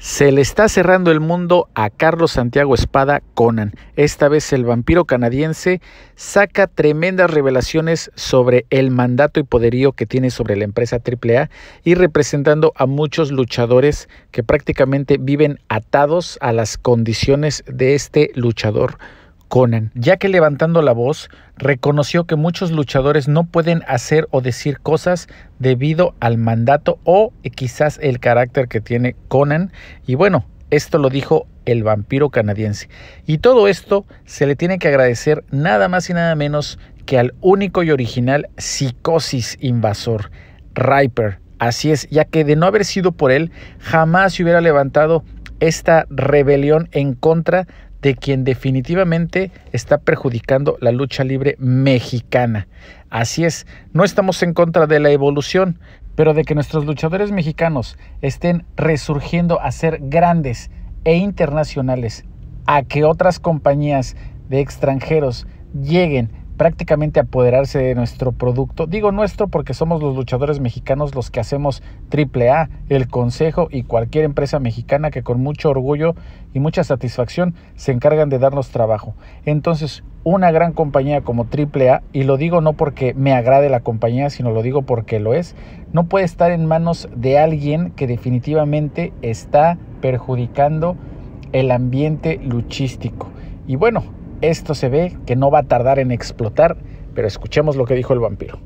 Se le está cerrando el mundo a Carlos Santiago Espada Conan. Esta vez el vampiro canadiense saca tremendas revelaciones sobre el mandato y poderío que tiene sobre la empresa AAA y representando a muchos luchadores que prácticamente viven atados a las condiciones de este luchador. Conan, ya que levantando la voz reconoció que muchos luchadores no pueden hacer o decir cosas debido al mandato o quizás el carácter que tiene Conan. Y bueno, esto lo dijo el vampiro canadiense. Y todo esto se le tiene que agradecer nada más y nada menos que al único y original psicosis invasor, Riper. Así es, ya que de no haber sido por él, jamás se hubiera levantado esta rebelión en contra de quien definitivamente está perjudicando la lucha libre mexicana. Así es, no estamos en contra de la evolución, pero de que nuestros luchadores mexicanos estén resurgiendo a ser grandes e internacionales, a que otras compañías de extranjeros lleguen prácticamente apoderarse de nuestro producto. Digo nuestro porque somos los luchadores mexicanos los que hacemos AAA, el Consejo y cualquier empresa mexicana que con mucho orgullo y mucha satisfacción se encargan de darnos trabajo. Entonces, una gran compañía como AAA, y lo digo no porque me agrade la compañía, sino lo digo porque lo es, no puede estar en manos de alguien que definitivamente está perjudicando el ambiente luchístico. Y bueno, esto se ve que no va a tardar en explotar, pero escuchemos lo que dijo el vampiro.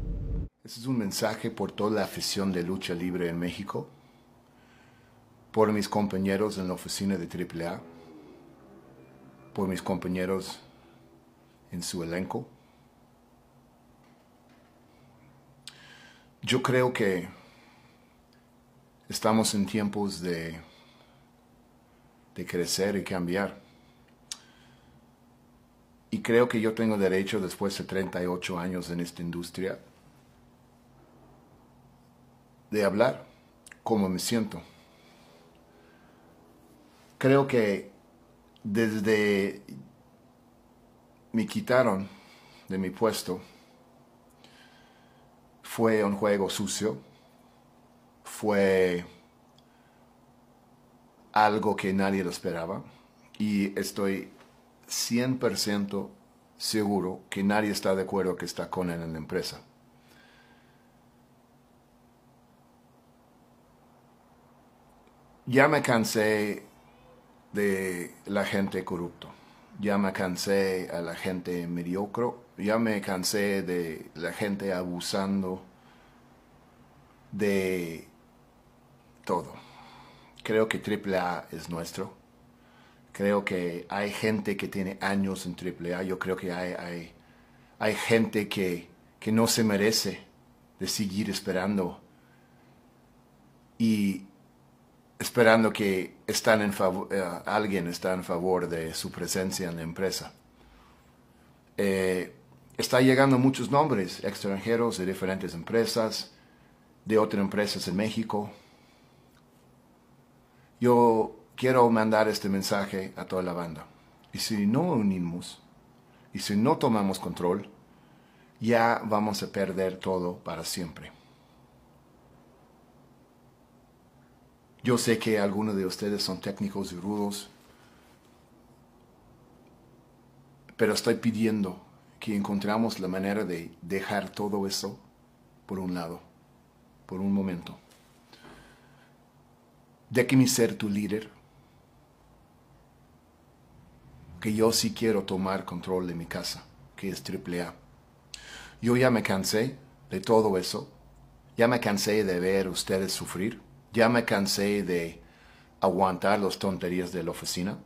Este es un mensaje por toda la afición de lucha libre en México, por mis compañeros en la oficina de AAA, por mis compañeros en su elenco. Yo creo que estamos en tiempos de, de crecer y cambiar. Y creo que yo tengo derecho, después de 38 años en esta industria, de hablar cómo me siento. Creo que desde me quitaron de mi puesto, fue un juego sucio, fue algo que nadie lo esperaba y estoy 100% seguro que nadie está de acuerdo que está con él en la empresa. Ya me cansé de la gente corrupto. Ya me cansé a la gente mediocre. Ya me cansé de la gente abusando de todo. Creo que AAA es nuestro Creo que hay gente que tiene años en AAA, yo creo que hay, gente que, que no se merece de seguir esperando y esperando que están en eh, alguien está en favor de su presencia en la empresa. Eh, está llegando muchos nombres extranjeros de diferentes empresas, de otras empresas en México. Yo quiero mandar este mensaje a toda la banda. Y si no unimos, y si no tomamos control, ya vamos a perder todo para siempre. Yo sé que algunos de ustedes son técnicos y rudos, pero estoy pidiendo que encontremos la manera de dejar todo eso por un lado, por un momento. De que mi ser tu líder, que yo sí quiero tomar control de mi casa, que es AAA. Yo ya me cansé de todo eso, ya me cansé de ver ustedes sufrir, ya me cansé de aguantar las tonterías de la oficina,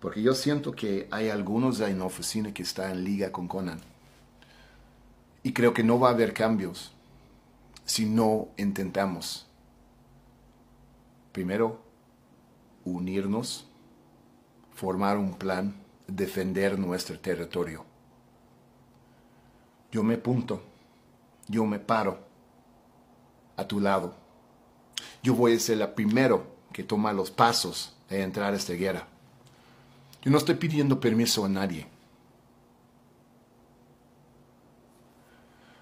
porque yo siento que hay algunos en la oficina que están en liga con Conan. Y creo que no va a haber cambios si no intentamos primero unirnos formar un plan, defender nuestro territorio. Yo me punto, yo me paro a tu lado. Yo voy a ser la primero que toma los pasos de entrar a esta guerra. Yo no estoy pidiendo permiso a nadie.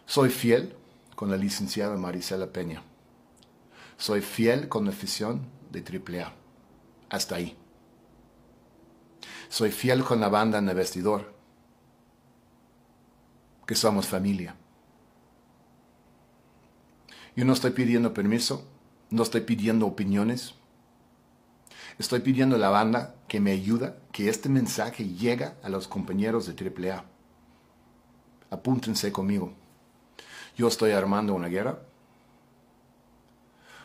Soy fiel con la licenciada Marisela Peña. Soy fiel con la afición de AAA. Hasta ahí soy fiel con la banda en el vestidor, que somos familia. Yo no estoy pidiendo permiso, no estoy pidiendo opiniones, estoy pidiendo a la banda que me ayuda, que este mensaje llegue a los compañeros de AAA. Apúntense conmigo. Yo estoy armando una guerra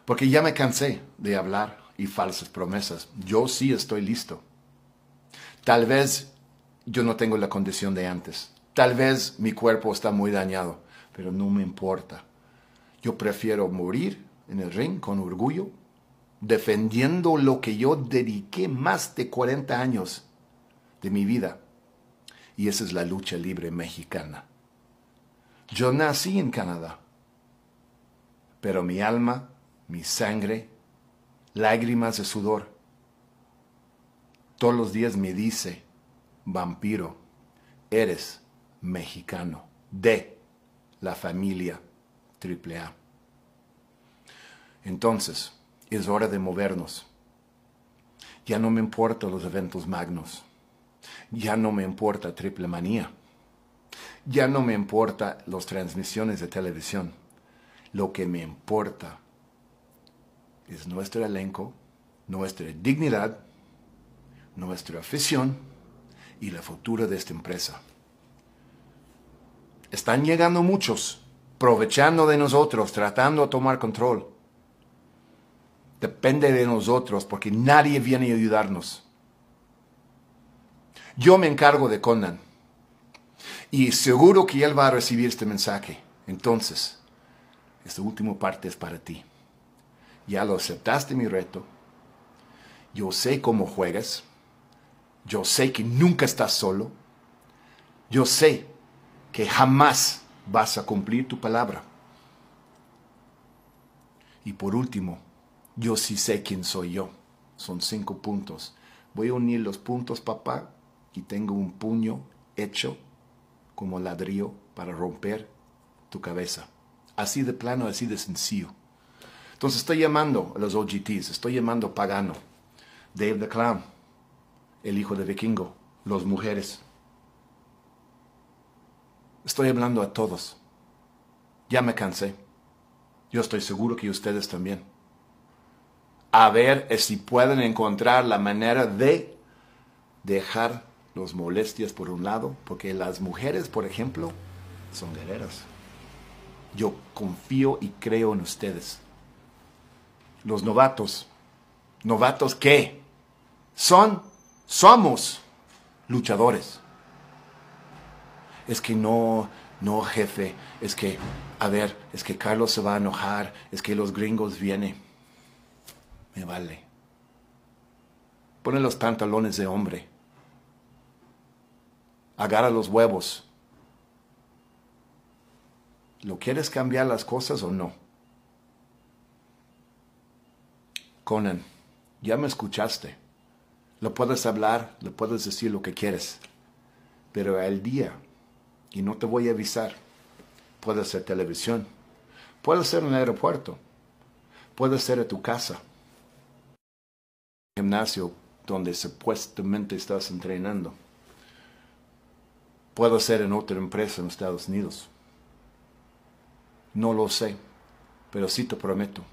porque ya me cansé de hablar y falsas promesas. Yo sí estoy listo. Tal vez yo no tengo la condición de antes. Tal vez mi cuerpo está muy dañado, pero no me importa. Yo prefiero morir en el ring con orgullo, defendiendo lo que yo dediqué más de 40 años de mi vida. Y esa es la lucha libre mexicana. Yo nací en Canadá, pero mi alma, mi sangre, lágrimas de sudor, todos los días me dice, vampiro, eres mexicano de la familia AAA. Entonces, es hora de movernos. Ya no me importan los eventos magnos. Ya no me importa Triple Manía. Ya no me importa las transmisiones de televisión. Lo que me importa es nuestro elenco, nuestra dignidad nuestra afición y la futura de esta empresa. Están llegando muchos, aprovechando de nosotros, tratando de tomar control. Depende de nosotros porque nadie viene a ayudarnos. Yo me encargo de Conan y seguro que él va a recibir este mensaje. Entonces, esta última parte es para ti. Ya lo aceptaste mi reto. Yo sé cómo juegas yo sé que nunca estás solo. Yo sé que jamás vas a cumplir tu palabra. Y por último, yo sí sé quién soy yo. Son cinco puntos. Voy a unir los puntos, papá, y tengo un puño hecho como ladrillo para romper tu cabeza. Así de plano, así de sencillo. Entonces estoy llamando a los OGTs, estoy llamando a Pagano, Dave the Clown, el hijo de vikingo, las mujeres. Estoy hablando a todos. Ya me cansé. Yo estoy seguro que ustedes también. A ver eh, si pueden encontrar la manera de dejar las molestias por un lado, porque las mujeres, por ejemplo, son guerreras. Yo confío y creo en ustedes. Los novatos, novatos qué? Son somos luchadores. Es que no, no jefe, es que, a ver, es que Carlos se va a enojar, es que los gringos vienen. Me vale. Pone los pantalones de hombre. Agarra los huevos. ¿Lo quieres cambiar las cosas o no? Conan, ya me escuchaste. Lo puedes hablar, le puedes decir lo que quieres, pero al día, y no te voy a avisar, puede ser televisión, puede ser un aeropuerto, puede ser en tu casa, gimnasio donde supuestamente estás entrenando, puede ser en otra empresa en Estados Unidos. No lo sé, pero sí te prometo,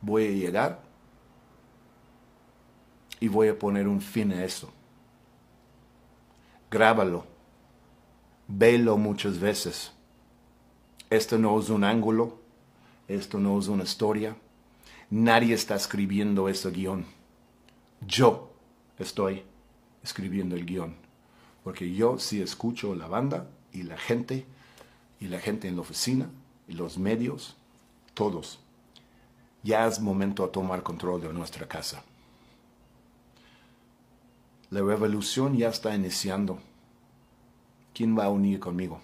voy a llegar y voy a poner un fin a eso. Grábalo, velo muchas veces. Esto no es un ángulo, esto no es una historia. Nadie está escribiendo ese guión. Yo estoy escribiendo el guión. Porque yo sí escucho la banda y la gente, y la gente en la oficina, y los medios, todos. Ya es momento de tomar control de nuestra casa. La revolución ya está iniciando. ¿Quién va a unir conmigo?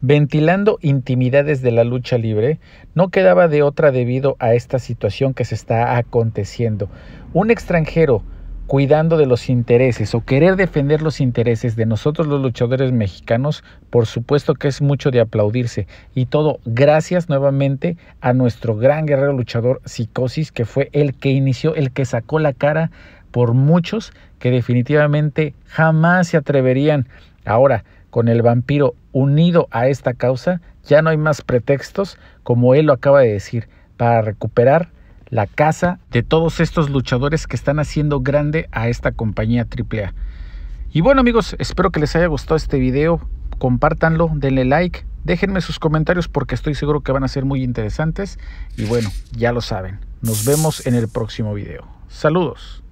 Ventilando intimidades de la lucha libre, no quedaba de otra debido a esta situación que se está aconteciendo. Un extranjero cuidando de los intereses o querer defender los intereses de nosotros los luchadores mexicanos, por supuesto que es mucho de aplaudirse. Y todo gracias nuevamente a nuestro gran guerrero luchador Psicosis, que fue el que inició, el que sacó la cara por muchos que definitivamente jamás se atreverían. Ahora, con el vampiro unido a esta causa, ya no hay más pretextos, como él lo acaba de decir, para recuperar la casa de todos estos luchadores que están haciendo grande a esta compañía AAA. Y bueno amigos, espero que les haya gustado este video, compártanlo, denle like, déjenme sus comentarios porque estoy seguro que van a ser muy interesantes. Y bueno, ya lo saben, nos vemos en el próximo video. Saludos.